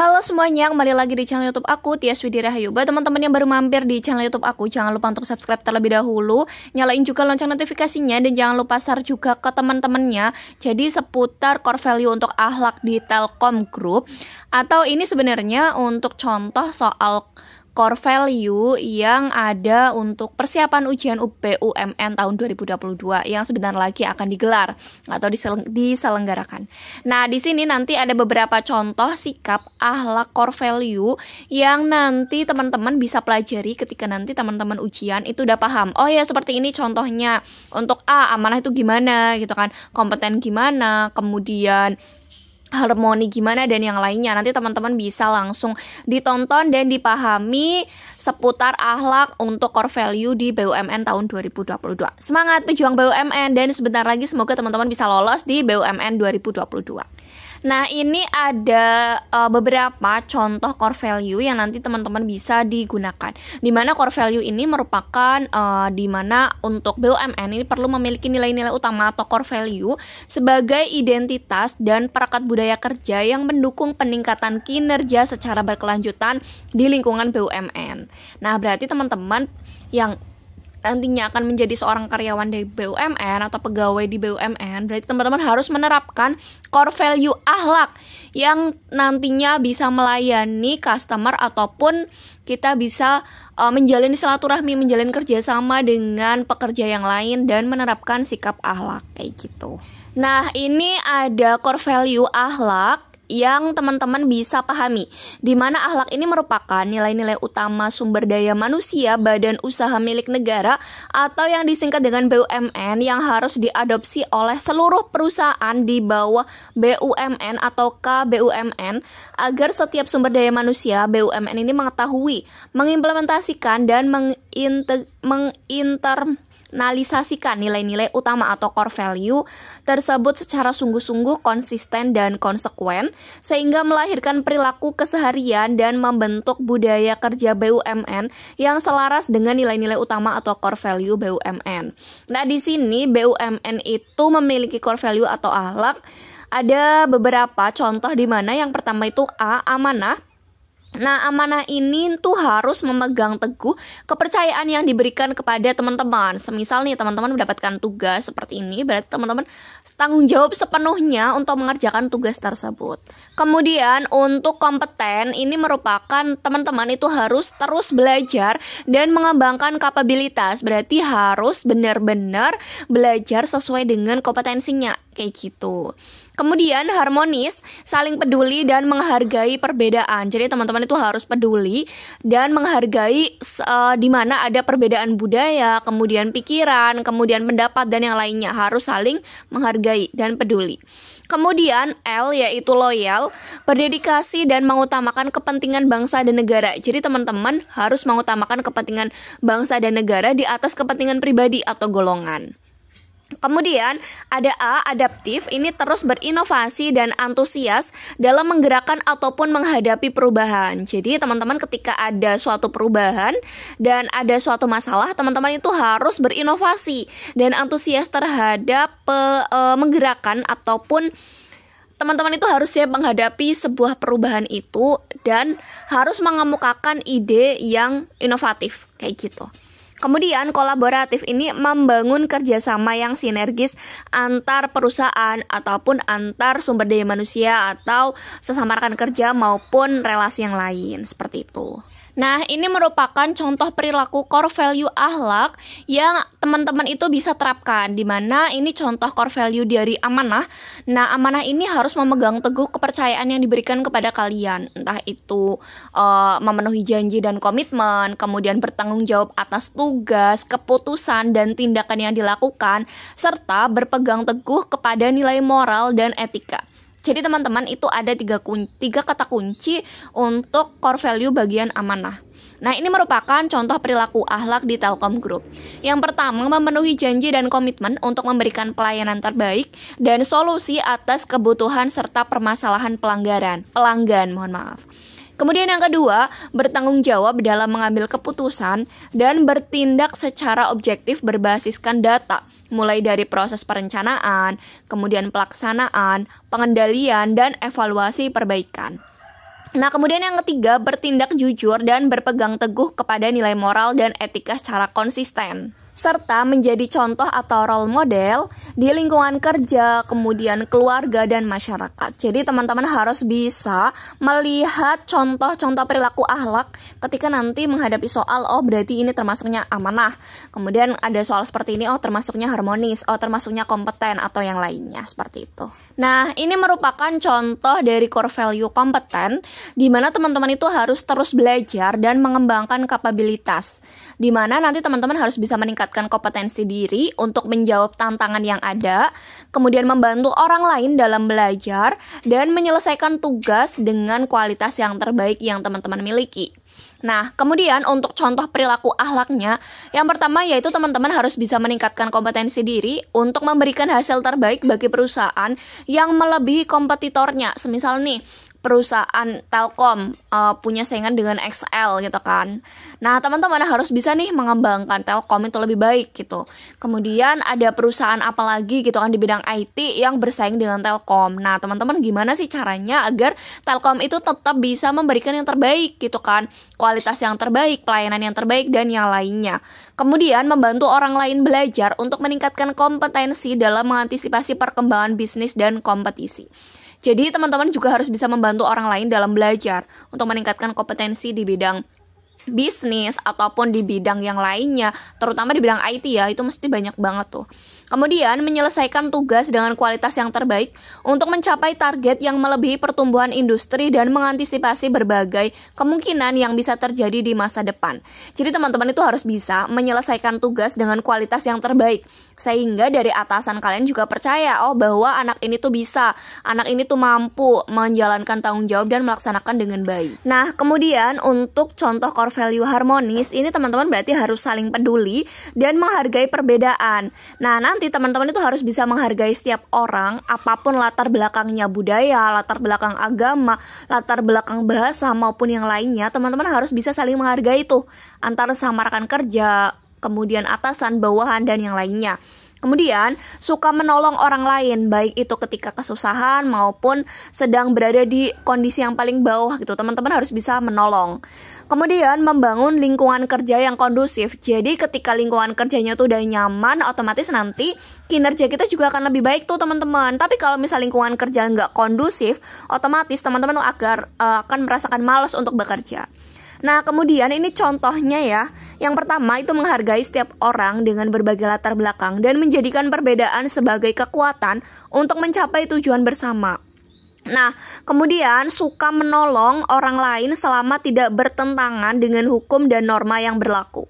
Halo semuanya, kembali lagi di channel YouTube aku, Tias Widira Hayuba. Teman-teman yang baru mampir di channel YouTube aku, jangan lupa untuk subscribe terlebih dahulu, nyalain juga lonceng notifikasinya dan jangan lupa share juga ke teman-temannya. Jadi seputar core value untuk ahlak di Telkom Group atau ini sebenarnya untuk contoh soal core value yang ada untuk persiapan ujian UPUMN tahun 2022 yang sebentar lagi akan digelar atau diselenggarakan. Nah, di sini nanti ada beberapa contoh sikap ahlak core value yang nanti teman-teman bisa pelajari ketika nanti teman-teman ujian itu udah paham. Oh ya, seperti ini contohnya. Untuk A, amanah itu gimana gitu kan? Kompeten gimana? Kemudian harmoni gimana dan yang lainnya nanti teman-teman bisa langsung ditonton dan dipahami seputar ahlak untuk core value di BUMN tahun 2022. Semangat pejuang BUMN dan sebentar lagi semoga teman-teman bisa lolos di BUMN 2022. Nah, ini ada uh, beberapa contoh core value yang nanti teman-teman bisa digunakan. Di mana core value ini merupakan uh, di mana untuk BUMN ini perlu memiliki nilai-nilai utama atau core value sebagai identitas dan perekat budaya kerja yang mendukung peningkatan kinerja secara berkelanjutan di lingkungan BUMN. Nah, berarti teman-teman yang nantinya akan menjadi seorang karyawan di BUMN atau pegawai di BUMN, berarti teman-teman harus menerapkan core value ahlak yang nantinya bisa melayani customer ataupun kita bisa uh, menjalin silaturahmi, menjalin kerjasama dengan pekerja yang lain dan menerapkan sikap ahlak kayak gitu. Nah, ini ada core value ahlak yang teman-teman bisa pahami, di mana ahlak ini merupakan nilai-nilai utama sumber daya manusia badan usaha milik negara atau yang disingkat dengan BUMN yang harus diadopsi oleh seluruh perusahaan di bawah BUMN atau KBUMN agar setiap sumber daya manusia BUMN ini mengetahui, mengimplementasikan dan menginter, menginter menganalisasikan nilai-nilai utama atau core value tersebut secara sungguh-sungguh konsisten dan konsekuen sehingga melahirkan perilaku keseharian dan membentuk budaya kerja BUMN yang selaras dengan nilai-nilai utama atau core value BUMN. Nah, di sini BUMN itu memiliki core value atau ahlak ada beberapa contoh di mana yang pertama itu A amanah Nah, amanah ini tuh harus memegang teguh kepercayaan yang diberikan kepada teman-teman. Semisal nih teman-teman mendapatkan tugas seperti ini, berarti teman-teman tanggung jawab sepenuhnya untuk mengerjakan tugas tersebut. Kemudian untuk kompeten ini merupakan teman-teman itu harus terus belajar dan mengembangkan kapabilitas. Berarti harus benar-benar belajar sesuai dengan kompetensinya kayak gitu. Kemudian harmonis, saling peduli dan menghargai perbedaan. Jadi teman-teman itu harus peduli dan menghargai uh, di mana ada perbedaan budaya, kemudian pikiran, kemudian pendapat dan yang lainnya harus saling menghargai dan peduli. Kemudian L yaitu loyal, berdedikasi dan mengutamakan kepentingan bangsa dan negara. Jadi teman-teman harus mengutamakan kepentingan bangsa dan negara di atas kepentingan pribadi atau golongan. Kemudian ada A, adaptif, ini terus berinovasi dan antusias dalam menggerakkan ataupun menghadapi perubahan. Jadi teman-teman ketika ada suatu perubahan dan ada suatu masalah, teman-teman itu harus berinovasi dan antusias terhadap pe, e, menggerakkan ataupun teman-teman itu harus siap menghadapi sebuah perubahan itu dan harus mengemukakan ide yang inovatif kayak gitu. Kemudian kolaboratif ini membangun kerjasama yang sinergis antar perusahaan ataupun antar sumber daya manusia atau sesama rekan kerja maupun relasi yang lain seperti itu. Nah, ini merupakan contoh perilaku core value ahlak yang teman-teman itu bisa terapkan di mana ini contoh core value dari amanah. Nah, amanah ini harus memegang teguh kepercayaan yang diberikan kepada kalian, entah itu uh, memenuhi janji dan komitmen, kemudian bertanggung jawab atas tugas, keputusan dan tindakan yang dilakukan serta berpegang teguh kepada nilai moral dan etika. Jadi teman-teman itu ada tiga, kun tiga kata kunci untuk core value bagian amanah. Nah ini merupakan contoh perilaku ahlak di Telkom Group. Yang pertama memenuhi janji dan komitmen untuk memberikan pelayanan terbaik dan solusi atas kebutuhan serta permasalahan pelanggaran pelanggan mohon maaf. Kemudian yang kedua, bertanggung jawab dalam mengambil keputusan dan bertindak secara objektif berbasiskan data, mulai dari proses perencanaan, kemudian pelaksanaan, pengendalian, dan evaluasi perbaikan. Nah, kemudian yang ketiga, bertindak jujur dan berpegang teguh kepada nilai moral dan etika secara konsisten serta menjadi contoh atau role model di lingkungan kerja, kemudian keluarga dan masyarakat. Jadi teman-teman harus bisa melihat contoh-contoh perilaku ahlak ketika nanti menghadapi soal oh berarti ini termasuknya amanah. Kemudian ada soal seperti ini oh termasuknya harmonis, oh termasuknya kompeten atau yang lainnya seperti itu. Nah, ini merupakan contoh dari core value kompeten di mana teman-teman itu harus terus belajar dan mengembangkan kapabilitas di mana nanti teman-teman harus bisa meningkatkan kompetensi diri untuk menjawab tantangan yang ada, kemudian membantu orang lain dalam belajar, dan menyelesaikan tugas dengan kualitas yang terbaik yang teman-teman miliki. Nah, kemudian untuk contoh perilaku ahlaknya, yang pertama yaitu teman-teman harus bisa meningkatkan kompetensi diri untuk memberikan hasil terbaik bagi perusahaan yang melebihi kompetitornya. Semisal nih, perusahaan Telkom uh, punya saingan dengan XL gitu kan. Nah, teman-teman harus bisa nih mengembangkan Telkom itu lebih baik gitu. Kemudian ada perusahaan apa lagi gitu kan di bidang IT yang bersaing dengan Telkom. Nah, teman-teman gimana sih caranya agar Telkom itu tetap bisa memberikan yang terbaik gitu kan. Kualitas yang terbaik, pelayanan yang terbaik dan yang lainnya. Kemudian membantu orang lain belajar untuk meningkatkan kompetensi dalam mengantisipasi perkembangan bisnis dan kompetisi. Jadi teman-teman juga harus bisa membantu orang lain dalam belajar untuk meningkatkan kompetensi di bidang bisnis ataupun di bidang yang lainnya, terutama di bidang IT ya, itu mesti banyak banget tuh. Kemudian menyelesaikan tugas dengan kualitas yang terbaik untuk mencapai target yang melebihi pertumbuhan industri dan mengantisipasi berbagai kemungkinan yang bisa terjadi di masa depan. Jadi teman-teman itu harus bisa menyelesaikan tugas dengan kualitas yang terbaik sehingga dari atasan kalian juga percaya oh bahwa anak ini tuh bisa, anak ini tuh mampu menjalankan tanggung jawab dan melaksanakan dengan baik. Nah, kemudian untuk contoh kor core value harmonis, ini teman-teman berarti harus saling peduli dan menghargai perbedaan. Nah, nanti teman-teman itu harus bisa menghargai setiap orang, apapun latar belakangnya budaya, latar belakang agama, latar belakang bahasa maupun yang lainnya, teman-teman harus bisa saling menghargai tuh antara sama rekan kerja, kemudian atasan, bawahan dan yang lainnya. Kemudian, suka menolong orang lain, baik itu ketika kesusahan maupun sedang berada di kondisi yang paling bawah gitu. Teman-teman harus bisa menolong. Kemudian, membangun lingkungan kerja yang kondusif. Jadi, ketika lingkungan kerjanya tuh udah nyaman, otomatis nanti kinerja kita juga akan lebih baik tuh teman-teman. Tapi kalau misal lingkungan kerja nggak kondusif, otomatis teman-teman agar uh, akan merasakan males untuk bekerja. Nah, kemudian ini contohnya ya. Yang pertama itu menghargai setiap orang dengan berbagai latar belakang dan menjadikan perbedaan sebagai kekuatan untuk mencapai tujuan bersama. Nah, kemudian suka menolong orang lain selama tidak bertentangan dengan hukum dan norma yang berlaku.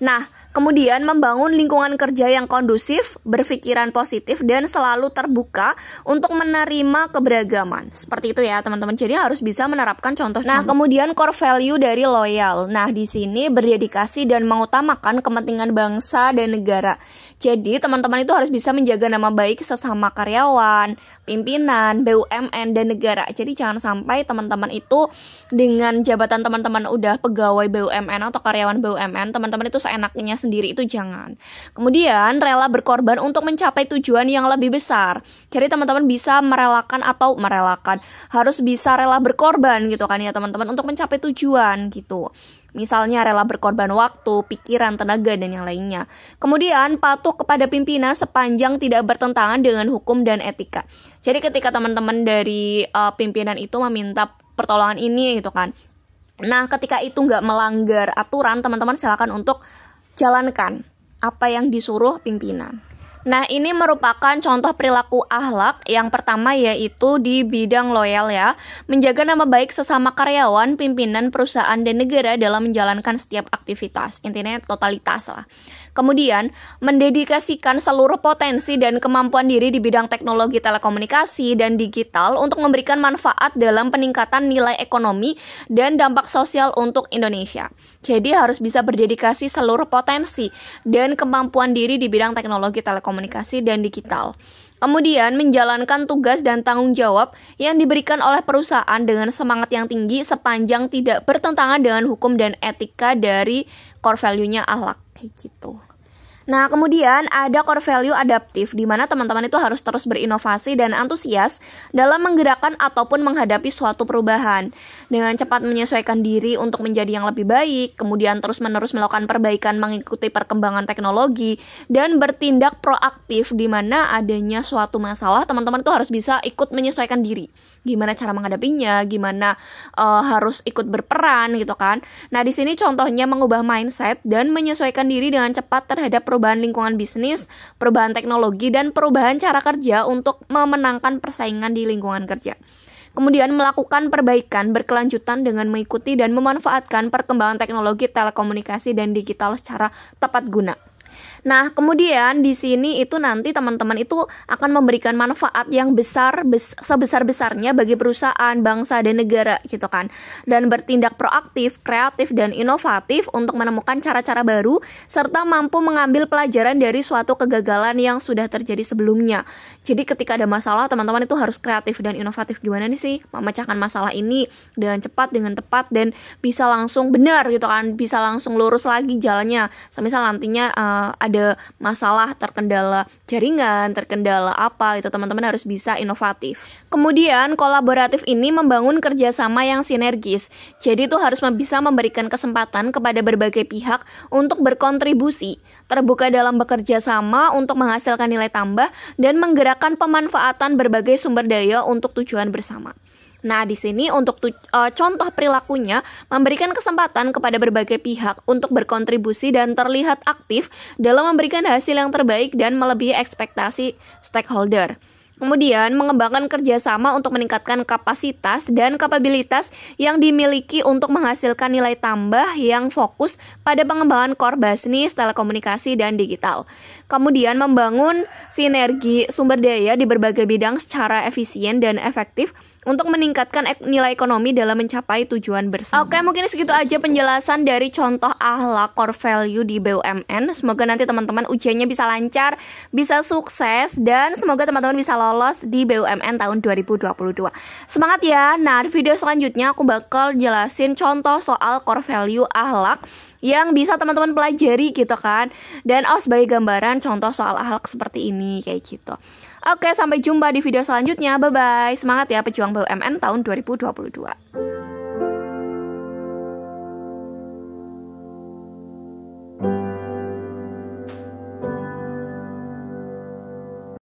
Nah, Kemudian membangun lingkungan kerja yang kondusif, berpikiran positif dan selalu terbuka untuk menerima keberagaman. Seperti itu ya teman-teman. Jadi harus bisa menerapkan contoh. -contoh. Nah kemudian core value dari loyal. Nah di sini berdedikasi dan mengutamakan kepentingan bangsa dan negara. Jadi teman-teman itu harus bisa menjaga nama baik sesama karyawan, pimpinan, BUMN dan negara. Jadi jangan sampai teman-teman itu dengan jabatan teman-teman udah pegawai BUMN atau karyawan BUMN, teman-teman itu seenaknya sendiri itu jangan. Kemudian rela berkorban untuk mencapai tujuan yang lebih besar. Jadi teman-teman bisa merelakan atau merelakan harus bisa rela berkorban gitu kan ya teman-teman untuk mencapai tujuan gitu. Misalnya rela berkorban waktu, pikiran, tenaga, dan yang lainnya. Kemudian patuh kepada pimpinan sepanjang tidak bertentangan dengan hukum dan etika. Jadi ketika teman-teman dari uh, pimpinan itu meminta pertolongan ini gitu kan. Nah ketika itu nggak melanggar aturan teman-teman silakan untuk jalankan apa yang disuruh pimpinan. Nah, ini merupakan contoh perilaku ahlak yang pertama yaitu di bidang loyal ya, menjaga nama baik sesama karyawan, pimpinan perusahaan dan negara dalam menjalankan setiap aktivitas. Intinya totalitas lah. Kemudian, mendedikasikan seluruh potensi dan kemampuan diri di bidang teknologi telekomunikasi dan digital untuk memberikan manfaat dalam peningkatan nilai ekonomi dan dampak sosial untuk Indonesia. Jadi harus bisa berdedikasi seluruh potensi dan kemampuan diri di bidang teknologi telekomunikasi dan digital. Kemudian menjalankan tugas dan tanggung jawab yang diberikan oleh perusahaan dengan semangat yang tinggi sepanjang tidak bertentangan dengan hukum dan etika dari core value-nya ahlak kayak gitu. Nah, kemudian ada core value adaptif, di mana teman-teman itu harus terus berinovasi dan antusias dalam menggerakkan ataupun menghadapi suatu perubahan. Dengan cepat menyesuaikan diri untuk menjadi yang lebih baik, kemudian terus-menerus melakukan perbaikan mengikuti perkembangan teknologi, dan bertindak proaktif, di mana adanya suatu masalah, teman-teman itu harus bisa ikut menyesuaikan diri. Gimana cara menghadapinya, gimana uh, harus ikut berperan gitu kan. Nah, di sini contohnya mengubah mindset dan menyesuaikan diri dengan cepat terhadap perubahan perubahan lingkungan bisnis, perubahan teknologi, dan perubahan cara kerja untuk memenangkan persaingan di lingkungan kerja. Kemudian melakukan perbaikan berkelanjutan dengan mengikuti dan memanfaatkan perkembangan teknologi telekomunikasi dan digital secara tepat guna. Nah, kemudian di sini itu nanti teman-teman itu akan memberikan manfaat yang besar bes, sebesar-besarnya bagi perusahaan, bangsa dan negara gitu kan. Dan bertindak proaktif, kreatif dan inovatif untuk menemukan cara-cara baru serta mampu mengambil pelajaran dari suatu kegagalan yang sudah terjadi sebelumnya. Jadi ketika ada masalah, teman-teman itu harus kreatif dan inovatif gimana nih sih memecahkan masalah ini dengan cepat, dengan tepat dan bisa langsung benar gitu kan, bisa langsung lurus lagi jalannya. Misal nantinya uh, ada ada masalah terkendala jaringan, terkendala apa itu teman-teman harus bisa inovatif. Kemudian kolaboratif ini membangun kerjasama yang sinergis. Jadi itu harus bisa memberikan kesempatan kepada berbagai pihak untuk berkontribusi, terbuka dalam bekerja sama untuk menghasilkan nilai tambah dan menggerakkan pemanfaatan berbagai sumber daya untuk tujuan bersama. Nah, di sini untuk uh, contoh perilakunya memberikan kesempatan kepada berbagai pihak untuk berkontribusi dan terlihat aktif dalam memberikan hasil yang terbaik dan melebihi ekspektasi stakeholder. Kemudian, mengembangkan kerjasama untuk meningkatkan kapasitas dan kapabilitas yang dimiliki untuk menghasilkan nilai tambah yang fokus pada pengembangan core bisnis, telekomunikasi, dan digital. Kemudian, membangun sinergi sumber daya di berbagai bidang secara efisien dan efektif, untuk meningkatkan ek nilai ekonomi dalam mencapai tujuan bersama. Oke, mungkin segitu aja penjelasan dari contoh ahlak core value di BUMN. Semoga nanti teman-teman ujiannya bisa lancar, bisa sukses dan semoga teman-teman bisa lolos di BUMN tahun 2022. Semangat ya. Nah, di video selanjutnya aku bakal jelasin contoh soal core value ahlak yang bisa teman-teman pelajari gitu kan. Dan oh sebagai gambaran contoh soal ahlak seperti ini kayak gitu. Oke, sampai jumpa di video selanjutnya. Bye-bye. Semangat ya pejuang BUMN tahun 2022.